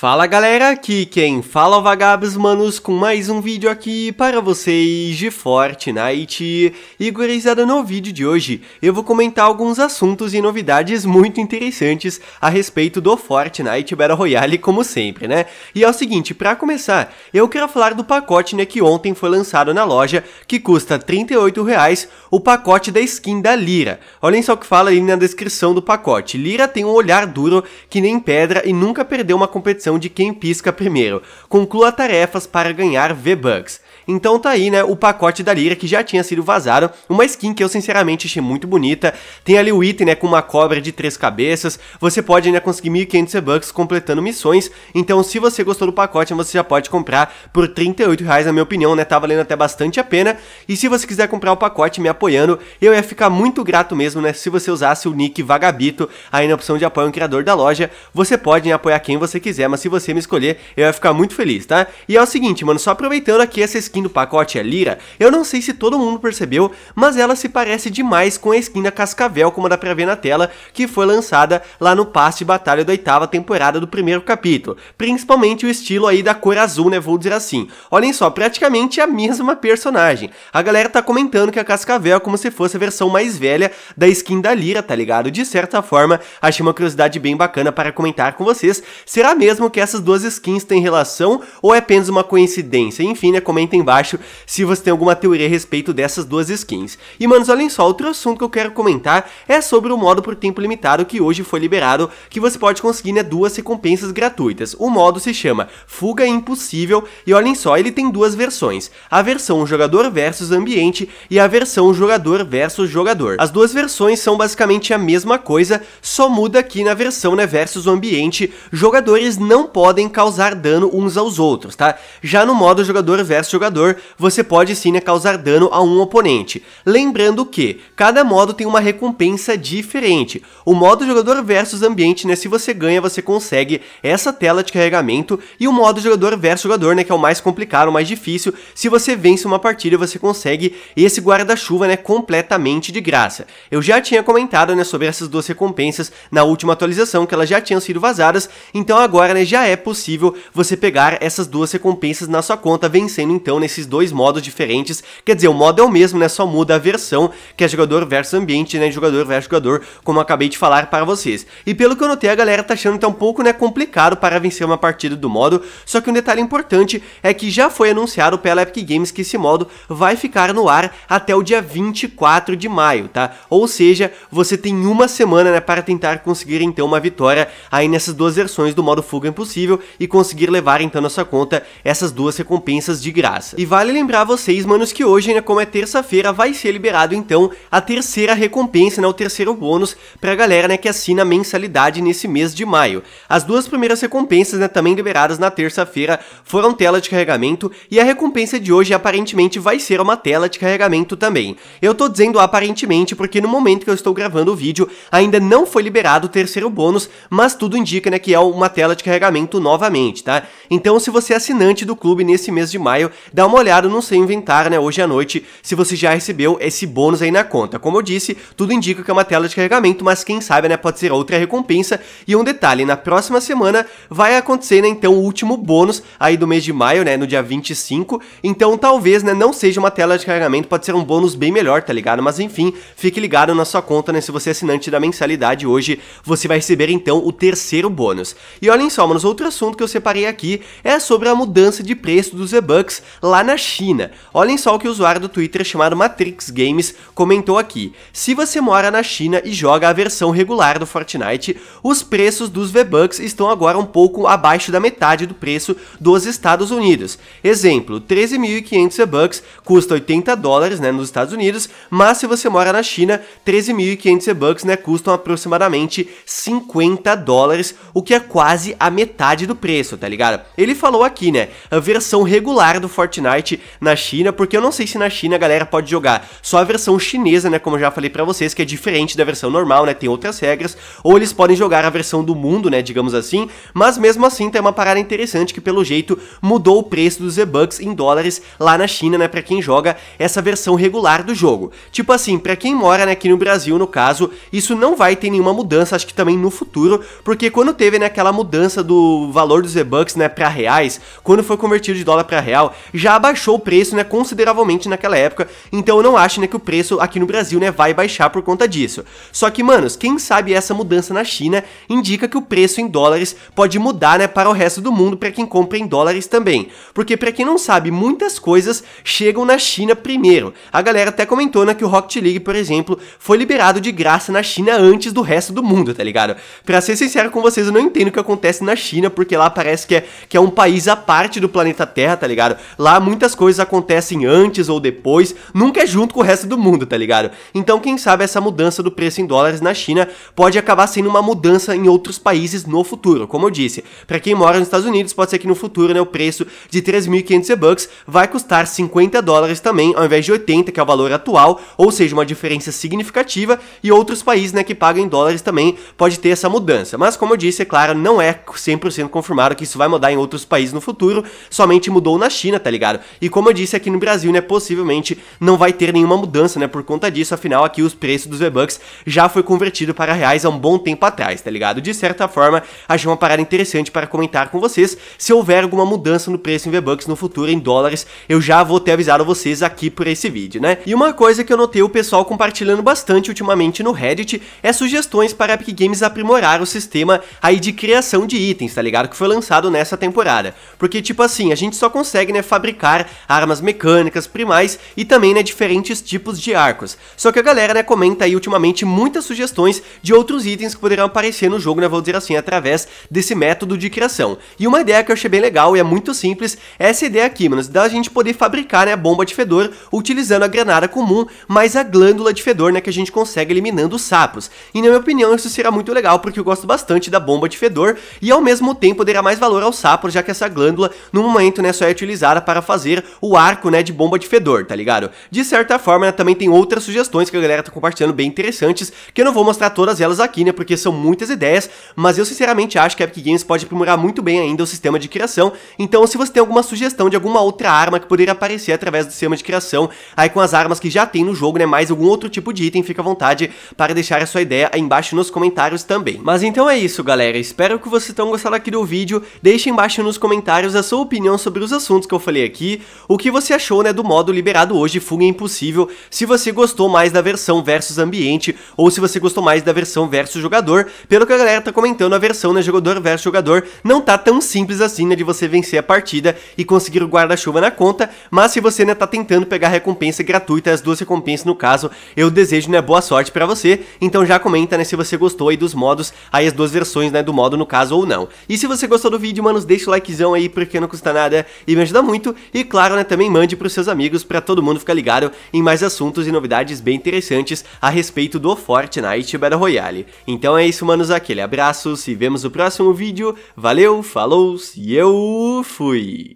Fala galera, aqui quem fala é o Vagabos Manos com mais um vídeo aqui para vocês de Fortnite. E gurizada, no vídeo de hoje eu vou comentar alguns assuntos e novidades muito interessantes a respeito do Fortnite Battle Royale, como sempre, né? E é o seguinte, para começar, eu quero falar do pacote né, que ontem foi lançado na loja, que custa R$ 38,00, o pacote da skin da Lira. Olhem só o que fala ali na descrição do pacote. Lira tem um olhar duro que nem pedra e nunca perdeu uma competição competição de quem pisca primeiro. Conclua tarefas para ganhar V-Bucks. Então tá aí, né, o pacote da Lyra que já tinha sido vazado, uma skin que eu sinceramente achei muito bonita. Tem ali o item, né, com uma cobra de três cabeças. Você pode ainda né, conseguir 1500 bucks completando missões. Então, se você gostou do pacote, você já pode comprar por 38 reais, na minha opinião, né, tá valendo até bastante a pena. E se você quiser comprar o pacote me apoiando, eu ia ficar muito grato mesmo, né, se você usasse o nick Vagabito aí na opção de apoio ao criador da loja. Você pode né, apoiar quem você quiser, mas se você me escolher, eu ia ficar muito feliz, tá? E é o seguinte, mano, só aproveitando aqui essa skin skin do pacote é Lira, eu não sei se todo mundo percebeu, mas ela se parece demais com a skin da Cascavel, como dá pra ver na tela, que foi lançada lá no passe de batalha da oitava temporada do primeiro capítulo, principalmente o estilo aí da cor azul, né, vou dizer assim. Olhem só, praticamente a mesma personagem. A galera tá comentando que a Cascavel é como se fosse a versão mais velha da skin da Lira, tá ligado? De certa forma, achei uma curiosidade bem bacana para comentar com vocês. Será mesmo que essas duas skins têm relação ou é apenas uma coincidência? Enfim, né, comentem embaixo se você tem alguma teoria a respeito dessas duas skins. E manos, olhem só, outro assunto que eu quero comentar é sobre o modo por tempo limitado que hoje foi liberado, que você pode conseguir né, duas recompensas gratuitas. O modo se chama Fuga Impossível e olhem só, ele tem duas versões, a versão jogador versus ambiente e a versão jogador versus jogador. As duas versões são basicamente a mesma coisa, só muda aqui na versão né, versus ambiente, jogadores não podem causar dano uns aos outros, tá? Já no modo jogador versus jogador, jogador, você pode sim né, causar dano a um oponente. Lembrando que cada modo tem uma recompensa diferente. O modo jogador versus ambiente, né, se você ganha, você consegue essa tela de carregamento e o modo jogador versus jogador, né, que é o mais complicado, o mais difícil. Se você vence uma partida, você consegue esse guarda-chuva, né, completamente de graça. Eu já tinha comentado, né, sobre essas duas recompensas na última atualização, que elas já tinham sido vazadas, então agora, né, já é possível você pegar essas duas recompensas na sua conta, vencendo então estão nesses dois modos diferentes. Quer dizer, o modo é o mesmo, né? Só muda a versão, que é jogador versus ambiente, né? Jogador versus jogador, como eu acabei de falar para vocês. E pelo que eu notei, a galera tá achando que tá um pouco, né, complicado para vencer uma partida do modo. Só que um detalhe importante é que já foi anunciado pela Epic Games que esse modo vai ficar no ar até o dia 24 de maio, tá? Ou seja, você tem uma semana, né, para tentar conseguir então uma vitória aí nessas duas versões do modo Fuga Impossível e conseguir levar então na sua conta essas duas recompensas de graça graça. E vale lembrar vocês, manos, que hoje, né, como é terça-feira, vai ser liberado então a terceira recompensa, né, o terceiro bônus pra galera, né, que assina a mensalidade nesse mês de maio. As duas primeiras recompensas, né, também liberadas na terça-feira, foram tela de carregamento e a recompensa de hoje aparentemente vai ser uma tela de carregamento também. Eu tô dizendo aparentemente porque no momento que eu estou gravando o vídeo, ainda não foi liberado o terceiro bônus, mas tudo indica, né, que é uma tela de carregamento novamente, tá? Então, se você é assinante do clube nesse mês de maio, dá uma olhada no seu inventário, né, hoje à noite, se você já recebeu esse bônus aí na conta. Como eu disse, tudo indica que é uma tela de carregamento, mas quem sabe, né, pode ser outra recompensa. E um detalhe, na próxima semana vai acontecer, né, então, o último bônus aí do mês de maio, né, no dia 25. Então, talvez, né, não seja uma tela de carregamento, pode ser um bônus bem melhor, tá ligado? Mas, enfim, fique ligado na sua conta, né, se você é assinante da mensalidade hoje, você vai receber, então, o terceiro bônus. E olhem só, mano, outro assunto que eu separei aqui é sobre a mudança de preço dos e-bucks lá na China. Olhem só o que o usuário do Twitter chamado Matrix Games comentou aqui. Se você mora na China e joga a versão regular do Fortnite, os preços dos V-Bucks estão agora um pouco abaixo da metade do preço dos Estados Unidos. Exemplo, 13.500 V-Bucks custa 80 dólares né, nos Estados Unidos, mas se você mora na China, 13.500 V-Bucks né, custam aproximadamente 50 dólares, o que é quase a metade do preço, tá ligado? Ele falou aqui, né, a versão regular do Fortnite Fortnite na China, porque eu não sei se na China a galera pode jogar só a versão chinesa, né, como eu já falei para vocês, que é diferente da versão normal, né, tem outras regras, ou eles podem jogar a versão do mundo, né, digamos assim, mas mesmo assim tem uma parada interessante que pelo jeito mudou o preço dos e bucks em dólares lá na China, né, para quem joga essa versão regular do jogo. Tipo assim, para quem mora né, aqui no Brasil, no caso, isso não vai ter nenhuma mudança, acho que também no futuro, porque quando teve né, aquela mudança do valor dos e bucks né, para reais, quando foi convertido de dólar para real, já já baixou o preço, né, consideravelmente naquela época, então eu não acho, né, que o preço aqui no Brasil, né, vai baixar por conta disso. Só que, manos, quem sabe essa mudança na China indica que o preço em dólares pode mudar, né, para o resto do mundo, para quem compra em dólares também. Porque para quem não sabe, muitas coisas chegam na China primeiro. A galera até comentou, né, que o Rocket League, por exemplo, foi liberado de graça na China antes do resto do mundo, tá ligado? Pra ser sincero com vocês, eu não entendo o que acontece na China, porque lá parece que é, que é um país à parte do planeta Terra, tá ligado? Lá muitas coisas acontecem antes ou depois, nunca é junto com o resto do mundo, tá ligado? Então, quem sabe essa mudança do preço em dólares na China pode acabar sendo uma mudança em outros países no futuro, como eu disse. Para quem mora nos Estados Unidos, pode ser que no futuro, né, o preço de 3.500 bucks vai custar 50 dólares também, ao invés de 80, que é o valor atual, ou seja, uma diferença significativa, e outros países, né, que pagam em dólares também pode ter essa mudança. Mas como eu disse, é claro, não é 100% confirmado que isso vai mudar em outros países no futuro, somente mudou na China, tá ligado? E como eu disse, aqui no Brasil, né, possivelmente não vai ter nenhuma mudança, né, por conta disso, afinal aqui os preços dos V-Bucks já foi convertido para reais há um bom tempo atrás, tá ligado? De certa forma, achei uma parada interessante para comentar com vocês. Se houver alguma mudança no preço em V-Bucks no futuro em dólares, eu já vou ter avisado vocês aqui por esse vídeo, né? E uma coisa que eu notei o pessoal compartilhando bastante ultimamente no Reddit é sugestões para Epic Games aprimorar o sistema aí de criação de itens, tá ligado? Que foi lançado nessa temporada. Porque, tipo assim, a gente só consegue, né, fabricar fabricar armas mecânicas, primais e também né, diferentes tipos de arcos. Só que a galera né, comenta aí ultimamente muitas sugestões de outros itens que poderão aparecer no jogo, né, vou dizer assim, através desse método de criação. E uma ideia que eu achei bem legal e é muito simples é essa ideia aqui, mano, da gente poder fabricar né, a bomba de fedor utilizando a granada comum, mais a glândula de fedor né, que a gente consegue eliminando os sapos. E na minha opinião isso será muito legal porque eu gosto bastante da bomba de fedor e ao mesmo tempo dará mais valor aos sapos, já que essa glândula no momento né, só é utilizada para fazer o arco, né, de bomba de fedor, tá ligado? De certa forma, né, também tem outras sugestões que a galera tá compartilhando bem interessantes, que eu não vou mostrar todas elas aqui, né, porque são muitas ideias, mas eu sinceramente acho que a Epic Games pode aprimorar muito bem ainda o sistema de criação, então se você tem alguma sugestão de alguma outra arma que poderia aparecer através do sistema de criação, aí com as armas que já tem no jogo, né, mais algum outro tipo de item, fica à vontade para deixar a sua ideia aí embaixo nos comentários também. Mas então é isso, galera, espero que vocês tenham gostado aqui do vídeo, deixe embaixo nos comentários a sua opinião sobre os assuntos que eu falei aqui o que você achou né, do modo liberado hoje Fuga Impossível, se você gostou mais da versão versus ambiente ou se você gostou mais da versão versus jogador. Pelo que a galera tá comentando, a versão né, jogador versus jogador não tá tão simples assim né, de você vencer a partida e conseguir o guarda-chuva na conta, mas se você né, tá tentando pegar a recompensa gratuita, as duas recompensas no caso, eu desejo né, boa sorte para você, então já comenta né, se você gostou aí dos modos, aí as duas versões né, do modo no caso ou não. E se você gostou do vídeo, mano deixa o likezão aí porque não custa nada e me ajuda muito e claro, né, também mande para os seus amigos para todo mundo ficar ligado em mais assuntos e novidades bem interessantes a respeito do Fortnite Battle Royale. Então é isso, manos, aquele abraço, se vemos no próximo vídeo. Valeu, falou e eu fui.